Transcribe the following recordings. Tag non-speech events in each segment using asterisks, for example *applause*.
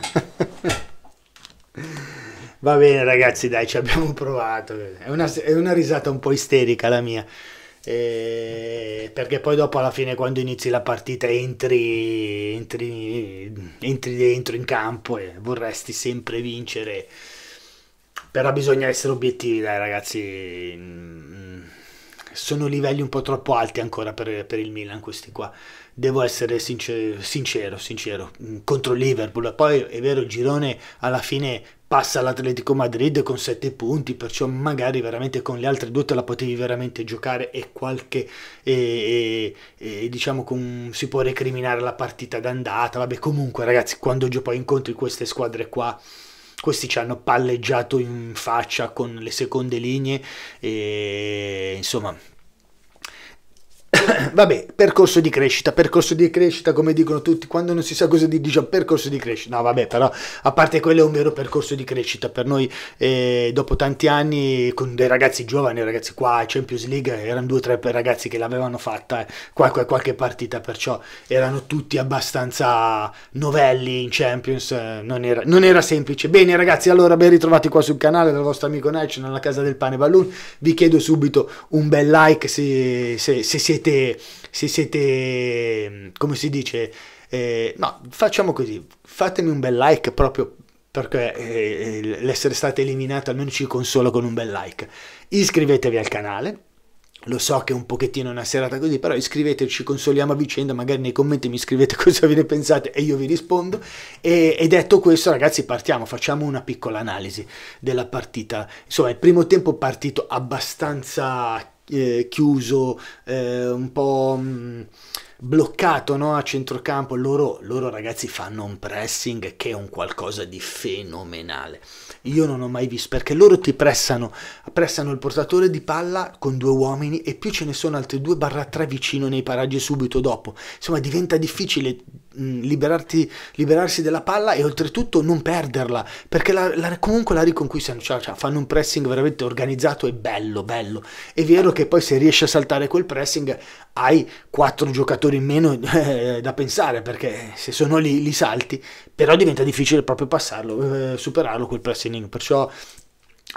*laughs* Va bene ragazzi, dai, ci abbiamo provato. È una, è una risata un po' isterica la mia. Eh, perché poi dopo alla fine quando inizi la partita entri, entri, entri dentro in campo e vorresti sempre vincere. Però bisogna essere obiettivi, dai ragazzi sono livelli un po' troppo alti ancora per, per il Milan questi qua. Devo essere sincero, sincero, sincero, mm, contro Liverpool. Poi è vero, il girone alla fine passa all'Atletico Madrid con 7 punti, perciò magari veramente con le altre due te la potevi veramente giocare e qualche, e, e, e diciamo, con, si può recriminare la partita d'andata. Vabbè, comunque ragazzi, quando poi incontri queste squadre qua questi ci hanno palleggiato in faccia con le seconde linee e insomma *coughs* vabbè, percorso di crescita, percorso di crescita, come dicono tutti, quando non si sa cosa di diciamo percorso di crescita. No, vabbè, però a parte quello è un vero percorso di crescita per noi eh, dopo tanti anni con dei ragazzi giovani, ragazzi qua a Champions League erano due o tre ragazzi che l'avevano fatta eh, qualche, qualche partita, perciò erano tutti abbastanza novelli in Champions, eh, non, era, non, era, semplice. Bene ragazzi, allora ben ritrovati qua sul canale dal vostro amico Nelson nella Casa del Pane Balloon. Vi chiedo subito un bel like se, se, se siete siete, se siete, mm, come si dice, eh, no, facciamo così, fatemi un bel like proprio perché eh, l'essere stata eliminata almeno ci consola con un bel like. Iscrivetevi al canale, lo so che è un pochettino una serata così, però iscriveteci, consoliamo a vicenda, magari nei commenti mi scrivete *laughs* cosa ve ne pensate e io vi rispondo. E, e detto questo, ragazzi, partiamo, facciamo una piccola analisi della partita. Insomma, il primo tempo partito abbastanza eh, chiuso, eh, un po' mh, mm, bloccato no? a centrocampo. Loro, loro, ragazzi fanno un pressing che è un qualcosa di fenomenale. Io non ho mai visto perché loro ti pressano, pressano il portatore di palla con due uomini e più ce ne sono altri due barra tre vicino nei paraggi subito dopo. Insomma, diventa difficile Mm, liberarti, liberarsi della palla e oltretutto non perderla, perché la, la, comunque la riconquistano, cioè, cioè, fanno un pressing veramente organizzato e bello, bello. È vero che poi se riesci a saltare quel pressing hai quattro giocatori in meno *laughs* eh, da pensare, perché se sono lì li salti, però diventa difficile proprio passarlo, eh, superarlo quel pressing, perciò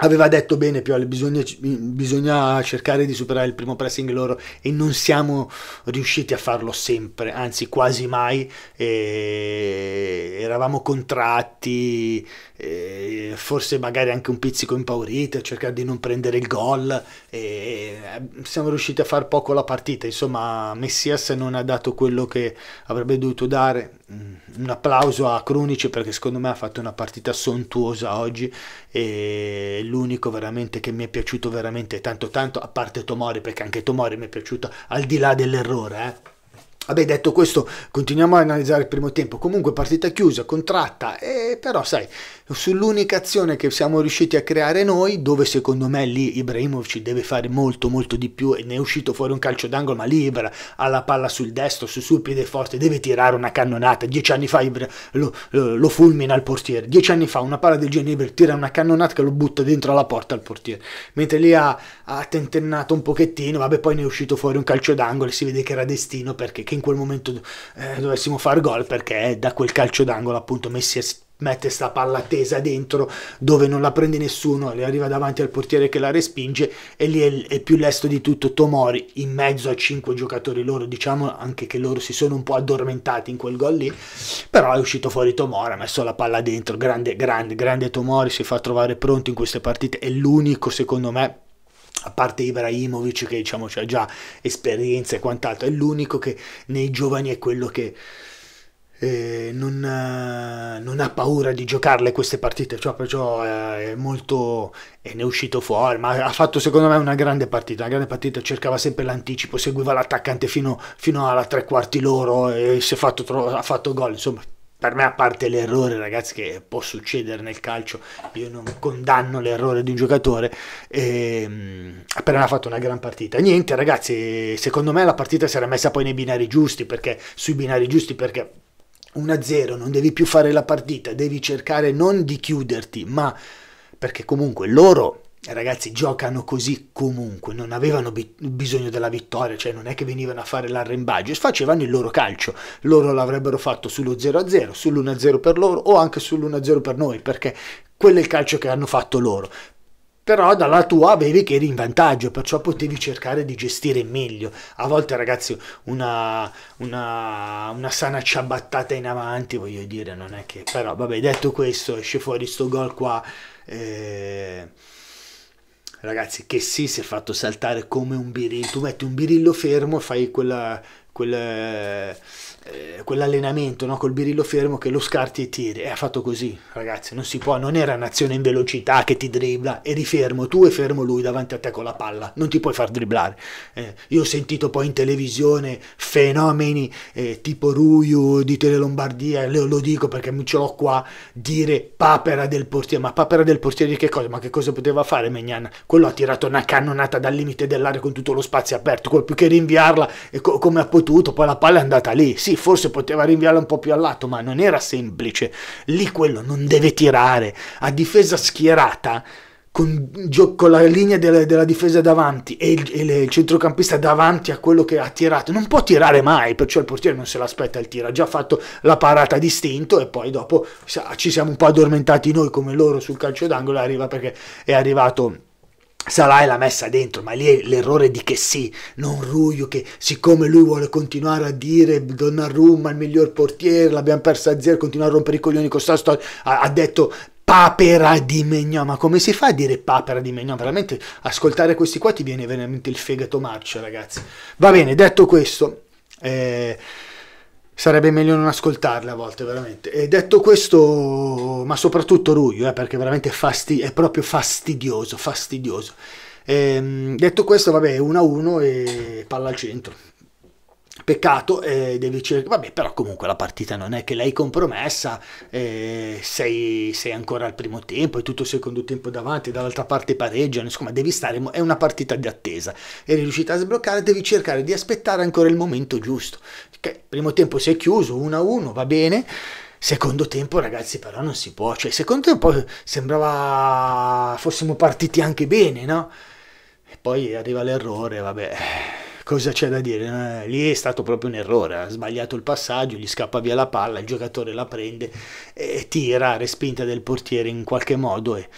aveva detto bene Pioli bisogna, bisogna, cercare di superare il primo pressing loro e non siamo riusciti a farlo sempre anzi quasi mai eh, eravamo contratti eh, forse magari anche un pizzico impaurito a cercare di non prendere il gol eh, siamo riusciti a far poco la partita insomma Messias non ha dato quello che avrebbe dovuto dare un applauso a Krunic perché secondo me ha fatto una partita sontuosa oggi e l'unico veramente che mi è piaciuto veramente tanto tanto, a parte Tomori perché anche Tomori mi è piaciuto al di là dell'errore. Eh. Vabbè, detto questo, continuiamo ad analizzare il primo tempo. Comunque partita chiusa, contratta, e però sai, sull'unica azione che siamo riusciti a creare noi, dove secondo me lì Ibrahimovic deve fare molto molto di più e ne è uscito fuori un calcio d'angolo, ma libera, ha la palla sul destro, su sul piede forte, deve tirare una cannonata. Dieci anni fa Ibra lo, lo, lo fulmina il portiere, dieci anni fa una palla del genere Ibra tira una cannonata che lo butta dentro alla porta al portiere. Mentre lì ha, ha tentennato un pochettino, vabbè poi ne è uscito fuori un calcio d'angolo e si vede che era destino perché... Che in quel momento eh, dovessimo far gol perché da quel calcio d'angolo appunto Messi mette sta palla tesa dentro dove non la prende nessuno le arriva davanti al portiere che la respinge e lì è, è più lesto di tutto Tomori in mezzo a cinque giocatori loro diciamo anche che loro si sono un po' addormentati in quel gol lì però è uscito fuori Tomori ha messo la palla dentro grande grande grande Tomori si fa trovare pronto in queste partite è l'unico secondo me a parte Ibrahimovic che diciamo ha già esperienza e quant'altro, è l'unico che nei giovani è quello che eh, non, eh, non, ha paura di giocarle queste partite, cioè, perciò eh, è molto e ne è uscito fuori, ma ha fatto secondo me una grande partita, una grande partita, cercava sempre l'anticipo, seguiva l'attaccante fino, fino alla tre quarti loro e si è fatto, tro- ha fatto gol, insomma per me, a parte l'errore, ragazzi, che può succedere nel calcio, io non condanno l'errore di un giocatore. Ehm, appena ha fatto una gran partita. Niente, ragazzi, secondo me la partita si era messa poi nei binari giusti, perché sui binari giusti, perché 1-0 non devi più fare la partita, devi cercare non di chiuderti, ma perché comunque loro ragazzi giocano così comunque, non avevano bi bisogno della vittoria, cioè non è che venivano a fare l'arrembaggio, facevano il loro calcio, loro l'avrebbero fatto sullo 0-0, sull'1-0 per loro o anche sull'1-0 per noi, perché quello è il calcio che hanno fatto loro. Però dalla tua avevi che eri in vantaggio, perciò potevi cercare di gestire meglio. A volte, ragazzi, una, una, una sana ciabattata in avanti, voglio dire, non è che... Però, vabbè, detto questo, esce fuori sto gol qua. Eh ragazzi che sì si è fatto saltare come un birillo tu metti un birillo fermo e fai quella quel, eh, quell'allenamento no? col birillo fermo che lo scarti e tiri. E ha fatto così, ragazzi, non si può, non era un'azione in velocità che ti dribbla, eri fermo tu e fermo lui davanti a te con la palla, non ti puoi far dribblare. Eh, io ho sentito poi in televisione fenomeni eh, tipo Ruiu di Tele Lombardia, lo, lo dico perché mi ce l'ho qua, dire papera del portiere, ma papera del portiere di che cosa? Ma che cosa poteva fare Megnan? Quello ha tirato una cannonata dal limite dell'area con tutto lo spazio aperto, quello più che rinviarla, co- come ha potuto potuto, poi la palla è andata lì. Sì, forse poteva rinviarla un po' più al lato, ma non era semplice. Lì quello non deve tirare. A difesa schierata, con, con la linea della, della difesa davanti e, il, e il, centrocampista davanti a quello che ha tirato, non può tirare mai, perciò il portiere non se l'aspetta il tiro. Ha già fatto la parata distinto e poi dopo ci siamo un po' addormentati noi come loro sul calcio d'angolo, arriva perché è arrivato Sarà l'ha messa dentro, ma lì è l'errore di che sì, non Ruio che siccome lui vuole continuare a dire Donnarumma il miglior portiere, l'abbiamo persa a zero, continua a rompere i coglioni con sta storia, ha, ha detto papera di Megnon, ma come si fa a dire papera di Megnon? Veramente ascoltare questi qua ti viene veramente il fegato marcio ragazzi. Va bene, detto questo, eh, sarebbe meglio non ascoltarle a volte veramente e detto questo ma soprattutto Ruglio eh, perché veramente fasti- è proprio fastidioso fastidioso e, ehm, detto questo vabbè 1 a 1 e palla al centro Peccato, eh, devi cercare. Vabbè, però comunque la partita non è che l'hai compromessa. Eh, sei, sei, ancora al primo tempo, hai tutto il secondo tempo davanti, dall'altra parte pareggiano. Insomma, devi stare. È una partita di attesa. Eri riuscita a sbloccare, devi cercare di aspettare ancora il momento giusto. Che primo tempo si è chiuso 1-1, va bene. Secondo tempo, ragazzi, però non si può. Cioè, secondo tempo sembrava fossimo partiti anche bene, no? E poi arriva l'errore, vabbè cosa c'è da dire? Eh, lì è stato proprio un errore, ha sbagliato il passaggio, gli scappa via la palla, il giocatore la prende e tira, respinta del portiere in qualche modo e,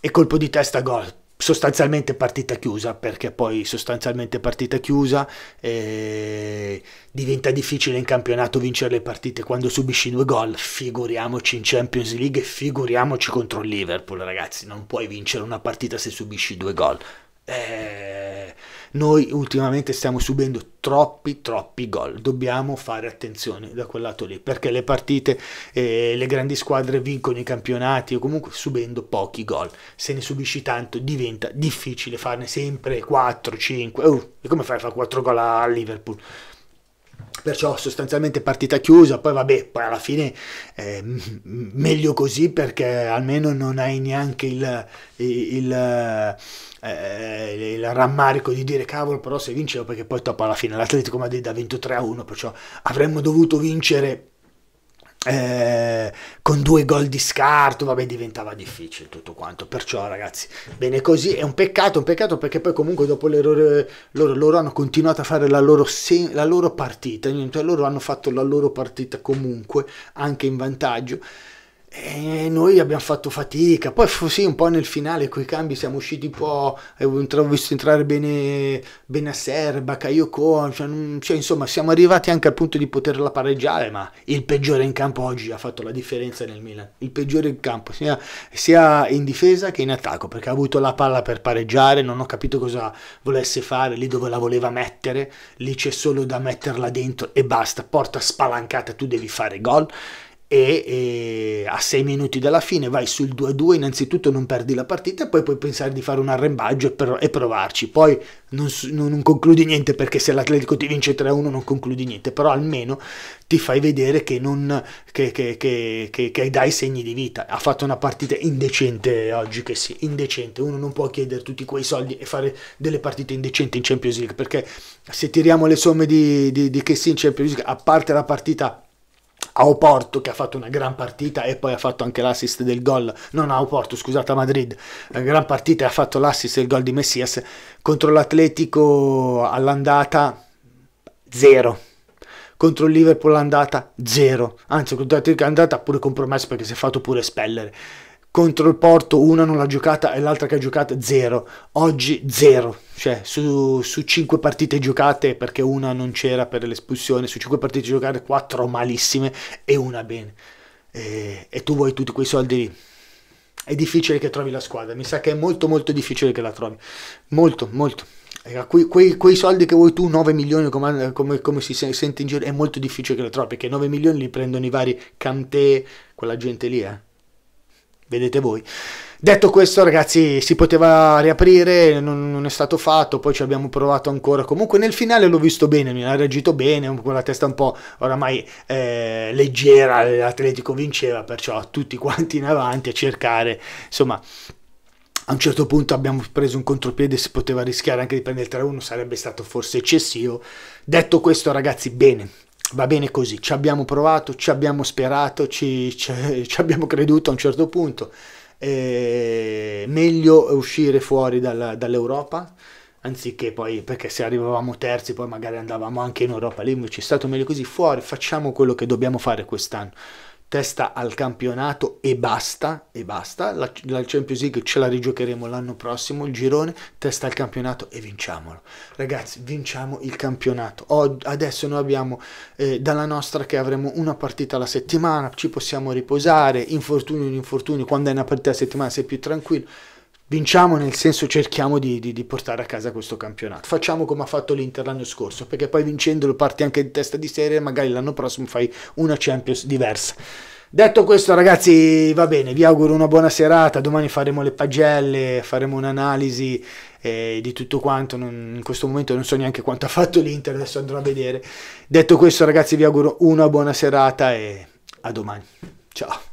e colpo di testa gol sostanzialmente partita chiusa perché poi sostanzialmente partita chiusa eh, diventa difficile in campionato vincere le partite quando subisci due gol figuriamoci in Champions League figuriamoci contro il Liverpool ragazzi non puoi vincere una partita se subisci due gol eh, noi ultimamente stiamo subendo troppi, troppi gol. Dobbiamo fare attenzione da quel lato lì, perché le partite, eh, le grandi squadre vincono i campionati o comunque subendo pochi gol. Se ne subisci tanto diventa difficile farne sempre 4, 5. Uh, e come fai a fare 4 gol a Liverpool? Perciò sostanzialmente partita chiusa, poi vabbè, poi alla fine eh, meglio così perché almeno non hai neanche il, il, il, eh, il, rammarico di dire cavolo però se vincevo perché poi dopo alla fine l'Atletico Madrid ha 23 a 1, perciò avremmo dovuto vincere eh, con due gol di scarto, vabbè, diventava difficile tutto quanto. Perciò, ragazzi, bene così. È un peccato, un peccato perché poi comunque dopo l'errore loro, loro, hanno continuato a fare la loro, la loro partita. Niente, loro hanno fatto la loro partita comunque, anche in vantaggio. E eh, noi abbiamo fatto fatica, poi fu sì, un po' nel finale con i cambi siamo usciti un po', eh, ho visto entrare bene, bene a Serba, Caiocon, cioè, cioè, insomma siamo arrivati anche al punto di poterla pareggiare, ma il peggiore in campo oggi ha fatto la differenza nel Milan, il peggiore in campo, sia, sia in difesa che in attacco, perché ha avuto la palla per pareggiare, non ho capito cosa volesse fare, lì dove la voleva mettere, lì c'è solo da metterla dentro e basta, porta spalancata, tu devi fare gol e, e, a 6 minuti dalla fine vai sul 2-2 innanzitutto non perdi la partita e poi puoi pensare di fare un arrembaggio e, per, e provarci poi non, non, concludi niente perché se l'Atletico ti vince 3-1 non concludi niente però almeno ti fai vedere che, non, che, che, che, che dai segni di vita ha fatto una partita indecente oggi che sì, indecente uno non può chiedere tutti quei soldi e fare delle partite indecenti in Champions League perché se tiriamo le somme di, di, di che sì in Champions League a parte la partita a Oporto che ha fatto una gran partita e poi ha fatto anche l'assist del gol, non a Oporto, scusate, a Madrid, una gran partita e ha fatto l'assist del gol di Messias contro l'Atletico all'andata 0. Contro il Liverpool l'andata 0, anzi contro l'Atletico all'andata andata pure compromesso perché si è fatto pure spellere contro il Porto una non l'ha giocata e l'altra che ha giocato zero. Oggi zero, cioè su, su 5 partite giocate perché una non c'era per l'espulsione, su cinque partite giocate quattro malissime e una bene. E, e tu vuoi tutti quei soldi lì. È difficile che trovi la squadra, mi sa che è molto molto difficile che la trovi. Molto, molto. Quei, quei, quei, soldi che vuoi tu, 9 milioni come, come, come, si sente in giro, è molto difficile che lo trovi perché 9 milioni li prendono i vari Kanté, quella gente lì, eh vedete voi. Detto questo, ragazzi, si poteva riaprire, non, non, è stato fatto, poi ci abbiamo provato ancora. Comunque nel finale l'ho visto bene, mi ha reagito bene, con la testa un po' oramai eh, leggera, l'Atletico vinceva, perciò tutti quanti in avanti a cercare, insomma, a un certo punto abbiamo preso un contropiede, si poteva rischiare anche di prendere il 3-1, sarebbe stato forse eccessivo. Detto questo, ragazzi, bene, va bene così, ci abbiamo provato, ci abbiamo sperato, ci, ci, ci abbiamo creduto a un certo punto. Eh, meglio uscire fuori dalla, dall'Europa anziché poi perché se arrivavamo terzi poi magari andavamo anche in Europa lì invece è stato meglio così fuori facciamo quello che dobbiamo fare quest'anno testa al campionato e basta, e basta. La, la Champions League ce la rigiocheremo l'anno prossimo, il girone, testa al campionato e vinciamolo. Ragazzi, vinciamo il campionato. O, adesso noi abbiamo eh, dalla nostra che avremo una partita alla settimana, ci possiamo riposare, infortuni o infortuni, quando è una partita alla settimana sei più tranquillo vinciamo nel senso cerchiamo di, di, di, portare a casa questo campionato. Facciamo come ha fatto l'Inter l'anno scorso, perché poi vincendolo parti anche in testa di serie e magari l'anno prossimo fai una Champions diversa. Detto questo ragazzi va bene, vi auguro una buona serata, domani faremo le pagelle, faremo un'analisi eh, di tutto quanto, non, in questo momento non so neanche quanto ha fatto l'Inter, adesso andrò a vedere. Detto questo ragazzi vi auguro una buona serata e a domani. Ciao.